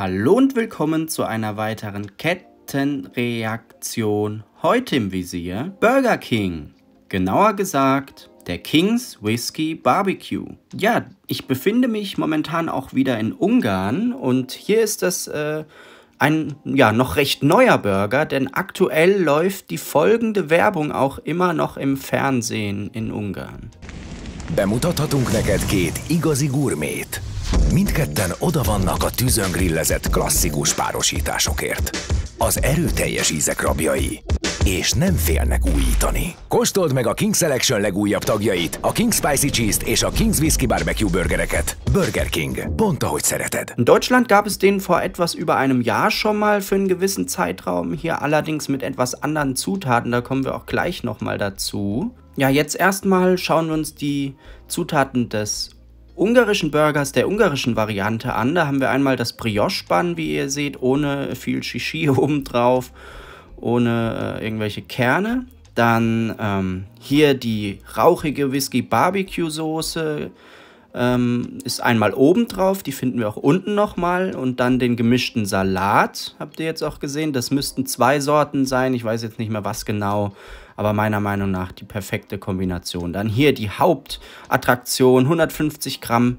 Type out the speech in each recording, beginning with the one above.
Hallo und willkommen zu einer weiteren Kettenreaktion. Heute im Visier Burger King. Genauer gesagt, der King's Whisky Barbecue. Ja, ich befinde mich momentan auch wieder in Ungarn und hier ist das äh, ein ja noch recht neuer Burger, denn aktuell läuft die folgende Werbung auch immer noch im Fernsehen in Ungarn. Bemutathatunk neked két igazi gurmét. Mindketten oda vannak a tűzön grillezett klasszikus párosításokért. Az erőteljes ízek rabjai, és nem félnek újítani. Kóstold meg a King Selection legújabb tagjait, a King Spicy Cheese-t és a King's Whiskey Barbecue Burgereket. Burger King, pont ahogy szereted. In Deutschland gab es den vor etwas über einem Jahr schon mal für einen gewissen Zeitraum, hier allerdings mit etwas anderen Zutaten, da kommen wir auch gleich nochmal dazu. Ja, jetzt erstmal schauen wir uns die Zutaten des ungarischen Burgers, der ungarischen Variante an. Da haben wir einmal das Brioche-Bann, wie ihr seht, ohne viel Shishi obendrauf, ohne äh, irgendwelche Kerne. Dann ähm, hier die rauchige Whisky-Barbecue-Soße, ähm, ist einmal obendrauf. die finden wir auch unten nochmal. Und dann den gemischten Salat, habt ihr jetzt auch gesehen. Das müssten zwei Sorten sein, ich weiß jetzt nicht mehr was genau aber meiner Meinung nach die perfekte Kombination. Dann hier die Hauptattraktion, 150 Gramm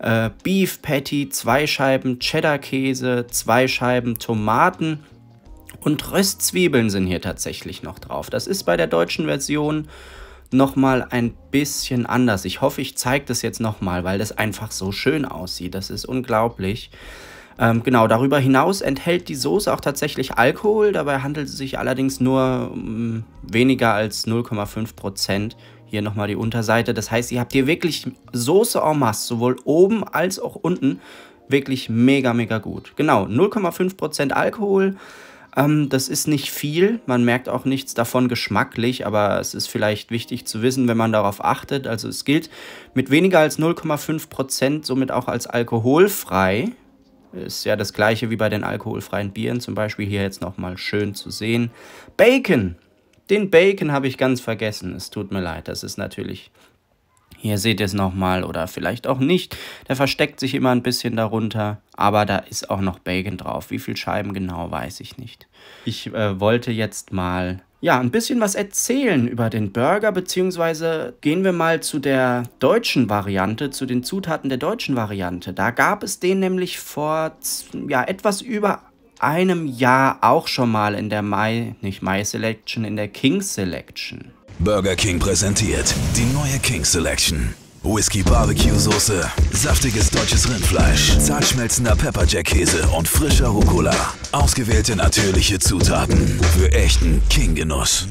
äh, Beef Patty, zwei Scheiben Cheddar-Käse, zwei Scheiben Tomaten und Röstzwiebeln sind hier tatsächlich noch drauf. Das ist bei der deutschen Version nochmal ein bisschen anders. Ich hoffe, ich zeige das jetzt nochmal, weil das einfach so schön aussieht. Das ist unglaublich. Ähm, genau, darüber hinaus enthält die Soße auch tatsächlich Alkohol. Dabei handelt es sich allerdings nur um mm, weniger als 0,5 Prozent. Hier nochmal die Unterseite. Das heißt, ihr habt hier wirklich Soße en masse, sowohl oben als auch unten. Wirklich mega, mega gut. Genau, 0,5 Prozent Alkohol. Ähm, das ist nicht viel. Man merkt auch nichts davon geschmacklich, aber es ist vielleicht wichtig zu wissen, wenn man darauf achtet. Also es gilt mit weniger als 0,5 Prozent somit auch als alkoholfrei ist ja das gleiche wie bei den alkoholfreien Bieren, zum Beispiel hier jetzt nochmal schön zu sehen. Bacon! Den Bacon habe ich ganz vergessen. Es tut mir leid, das ist natürlich hier seht ihr es nochmal oder vielleicht auch nicht. Der versteckt sich immer ein bisschen darunter, aber da ist auch noch Bacon drauf. Wie viele Scheiben genau, weiß ich nicht. Ich äh, wollte jetzt mal ja, ein bisschen was erzählen über den Burger, beziehungsweise gehen wir mal zu der deutschen Variante, zu den Zutaten der deutschen Variante. Da gab es den nämlich vor ja, etwas über einem Jahr auch schon mal in der Mai, nicht Mai Selection, in der King Selection. Burger King präsentiert die neue King Selection. Whisky Barbecue Soße, saftiges deutsches Rindfleisch, zartschmelzender Pepperjack Käse und frischer Rucola. Ausgewählte natürliche Zutaten für echten King-Genuss.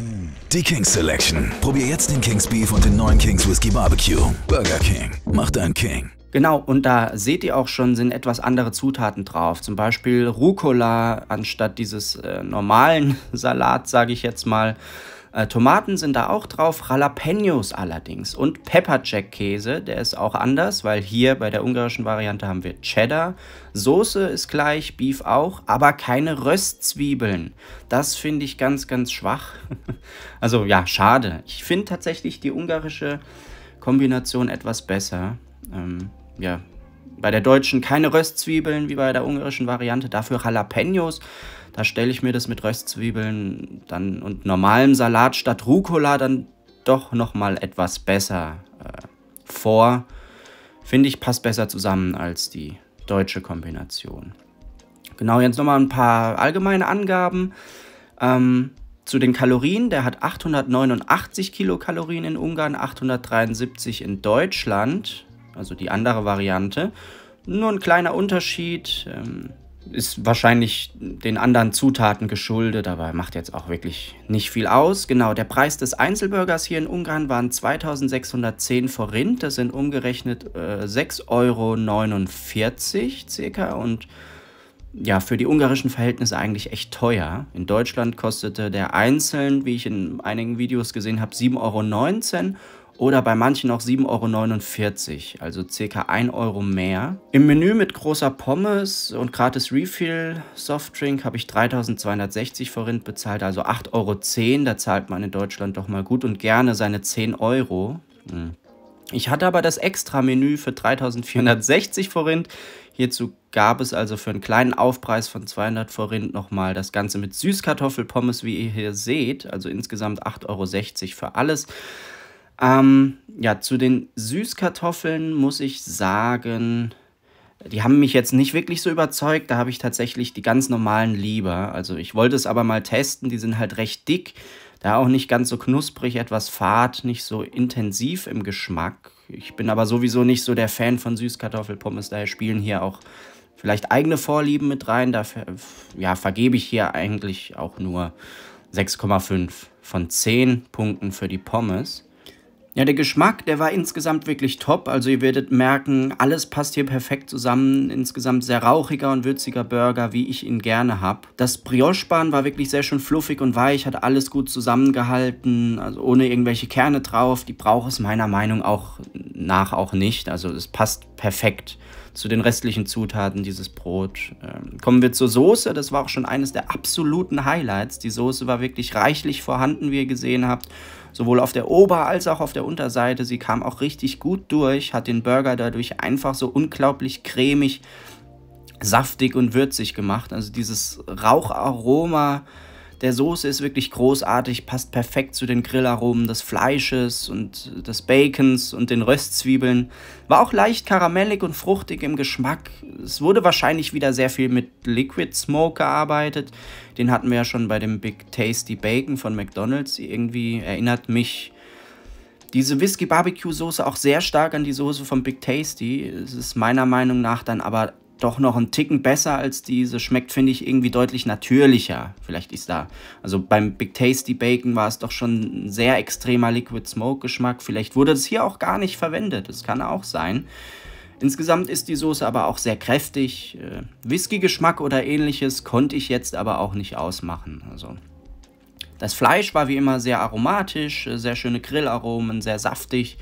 Die Kings Selection. Probier jetzt den Kings Beef und den neuen Kings Whisky Barbecue. Burger King. Mach dein King. Genau, und da seht ihr auch schon, sind etwas andere Zutaten drauf. Zum Beispiel Rucola anstatt dieses äh, normalen Salats, sage ich jetzt mal. Äh, Tomaten sind da auch drauf, Jalapenos allerdings und Pepperjack-Käse, der ist auch anders, weil hier bei der ungarischen Variante haben wir Cheddar. Soße ist gleich, Beef auch, aber keine Röstzwiebeln. Das finde ich ganz, ganz schwach. also ja, schade. Ich finde tatsächlich die ungarische Kombination etwas besser. Ähm, ja, bei der deutschen keine Röstzwiebeln wie bei der ungarischen Variante, dafür Jalapenos. Da stelle ich mir das mit Röstzwiebeln dann und normalem Salat statt Rucola dann doch nochmal etwas besser äh, vor. Finde ich, passt besser zusammen als die deutsche Kombination. Genau, jetzt nochmal ein paar allgemeine Angaben. Ähm, zu den Kalorien, der hat 889 Kilokalorien in Ungarn, 873 in Deutschland, also die andere Variante. Nur ein kleiner Unterschied. Ähm, ist wahrscheinlich den anderen Zutaten geschuldet, aber macht jetzt auch wirklich nicht viel aus. Genau, der Preis des Einzelbürgers hier in Ungarn waren 2610 Forint, das sind umgerechnet äh, 6,49 Euro circa und ja, für die ungarischen Verhältnisse eigentlich echt teuer. In Deutschland kostete der einzeln, wie ich in einigen Videos gesehen habe, 7,19 Euro oder bei manchen auch 7,49 Euro, also ca. 1 Euro mehr. Im Menü mit großer Pommes und gratis Refill Softdrink habe ich 3260 Forint bezahlt, also 8,10 Euro. Da zahlt man in Deutschland doch mal gut und gerne seine 10 Euro. Hm. Ich hatte aber das Extra-Menü für 3460 Forint. Hierzu gab es also für einen kleinen Aufpreis von 200 Forint nochmal das Ganze mit Süßkartoffelpommes, wie ihr hier seht. Also insgesamt 8,60 Euro für alles. Ähm, ja, zu den Süßkartoffeln muss ich sagen, die haben mich jetzt nicht wirklich so überzeugt. Da habe ich tatsächlich die ganz normalen lieber. Also ich wollte es aber mal testen. Die sind halt recht dick, da auch nicht ganz so knusprig, etwas fad, nicht so intensiv im Geschmack. Ich bin aber sowieso nicht so der Fan von Süßkartoffelpommes. Daher spielen hier auch vielleicht eigene Vorlieben mit rein. Dafür ja, vergebe ich hier eigentlich auch nur 6,5 von 10 Punkten für die Pommes. Ja, der Geschmack, der war insgesamt wirklich top. Also ihr werdet merken, alles passt hier perfekt zusammen. Insgesamt sehr rauchiger und würziger Burger, wie ich ihn gerne habe. Das Brioche-Bahn war wirklich sehr schön fluffig und weich, hat alles gut zusammengehalten, also ohne irgendwelche Kerne drauf. Die braucht es meiner Meinung auch nach auch nicht. Also es passt perfekt zu den restlichen Zutaten dieses Brot. Ähm, kommen wir zur Soße. Das war auch schon eines der absoluten Highlights. Die Soße war wirklich reichlich vorhanden, wie ihr gesehen habt. Sowohl auf der Ober- als auch auf der Unterseite. Sie kam auch richtig gut durch, hat den Burger dadurch einfach so unglaublich cremig, saftig und würzig gemacht. Also dieses Raucharoma der Soße ist wirklich großartig, passt perfekt zu den Grillaromen des Fleisches und des Bacons und den Röstzwiebeln. War auch leicht karamellig und fruchtig im Geschmack. Es wurde wahrscheinlich wieder sehr viel mit Liquid Smoke gearbeitet. Den hatten wir ja schon bei dem Big Tasty Bacon von McDonald's. Irgendwie erinnert mich diese Whisky Barbecue Soße auch sehr stark an die Soße von Big Tasty. Es ist meiner Meinung nach dann aber doch noch einen Ticken besser als diese. Schmeckt, finde ich, irgendwie deutlich natürlicher. Vielleicht ist da. Also beim Big Tasty Bacon war es doch schon ein sehr extremer Liquid Smoke Geschmack. Vielleicht wurde es hier auch gar nicht verwendet. Das kann auch sein. Insgesamt ist die Soße aber auch sehr kräftig. Äh, Whisky-Geschmack oder ähnliches konnte ich jetzt aber auch nicht ausmachen. Also das Fleisch war wie immer sehr aromatisch, äh, sehr schöne Grillaromen, sehr saftig,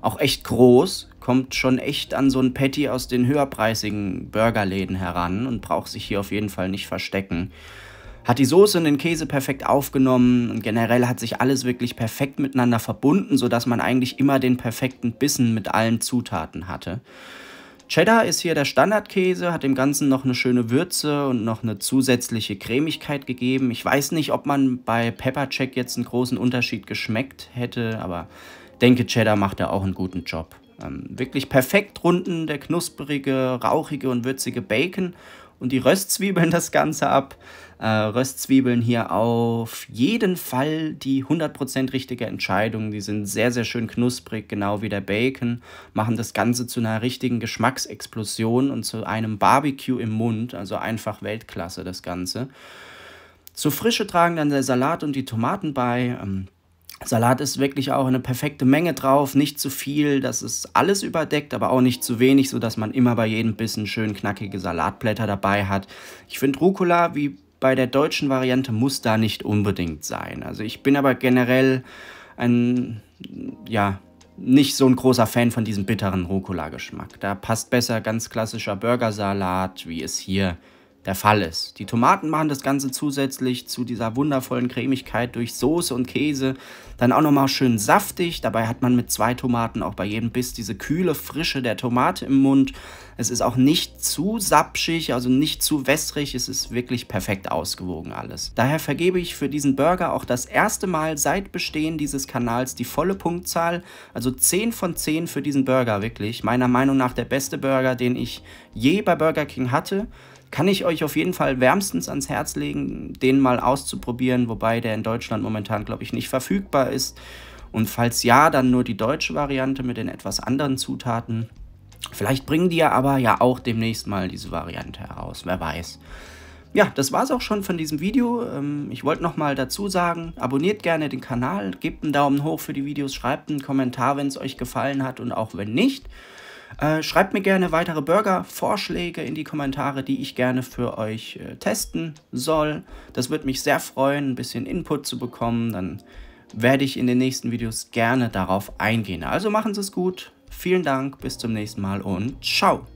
auch echt groß, kommt schon echt an so ein Patty aus den höherpreisigen Burgerläden heran und braucht sich hier auf jeden Fall nicht verstecken. Hat die Soße und den Käse perfekt aufgenommen und generell hat sich alles wirklich perfekt miteinander verbunden, sodass man eigentlich immer den perfekten Bissen mit allen Zutaten hatte. Cheddar ist hier der Standardkäse, hat dem Ganzen noch eine schöne Würze und noch eine zusätzliche Cremigkeit gegeben. Ich weiß nicht, ob man bei Peppercheck jetzt einen großen Unterschied geschmeckt hätte, aber denke, Cheddar macht da auch einen guten Job. Ähm, wirklich perfekt runden der knusprige, rauchige und würzige Bacon und die Röstzwiebeln das Ganze ab. Äh, Röstzwiebeln hier auf jeden Fall die 100% richtige Entscheidung. Die sind sehr, sehr schön knusprig, genau wie der Bacon, machen das Ganze zu einer richtigen Geschmacksexplosion und zu einem Barbecue im Mund. Also einfach Weltklasse das Ganze. Zur Frische tragen dann der Salat und die Tomaten bei. Ähm, Salat ist wirklich auch eine perfekte Menge drauf, nicht zu viel, dass es alles überdeckt, aber auch nicht zu wenig, sodass man immer bei jedem Bissen schön knackige Salatblätter dabei hat. Ich finde Rucola, wie bei der deutschen Variante, muss da nicht unbedingt sein. Also ich bin aber generell ein, ja, nicht so ein großer Fan von diesem bitteren Rucola-Geschmack. Da passt besser ganz klassischer Burgersalat, wie es hier ist der Fall ist. Die Tomaten machen das Ganze zusätzlich zu dieser wundervollen Cremigkeit durch Soße und Käse dann auch nochmal schön saftig. Dabei hat man mit zwei Tomaten auch bei jedem Biss diese kühle Frische der Tomate im Mund. Es ist auch nicht zu sapschig, also nicht zu wässrig. Es ist wirklich perfekt ausgewogen alles. Daher vergebe ich für diesen Burger auch das erste Mal seit Bestehen dieses Kanals die volle Punktzahl. Also 10 von 10 für diesen Burger wirklich. Meiner Meinung nach der beste Burger, den ich je bei Burger King hatte kann ich euch auf jeden Fall wärmstens ans Herz legen, den mal auszuprobieren, wobei der in Deutschland momentan, glaube ich, nicht verfügbar ist. Und falls ja, dann nur die deutsche Variante mit den etwas anderen Zutaten. Vielleicht bringen die ja aber ja auch demnächst mal diese Variante heraus, wer weiß. Ja, das war es auch schon von diesem Video. Ähm, ich wollte nochmal dazu sagen, abonniert gerne den Kanal, gebt einen Daumen hoch für die Videos, schreibt einen Kommentar, wenn es euch gefallen hat und auch wenn nicht. Äh, schreibt mir gerne weitere Burger-Vorschläge in die Kommentare, die ich gerne für euch äh, testen soll. Das würde mich sehr freuen, ein bisschen Input zu bekommen. Dann werde ich in den nächsten Videos gerne darauf eingehen. Also machen Sie es gut. Vielen Dank, bis zum nächsten Mal und ciao.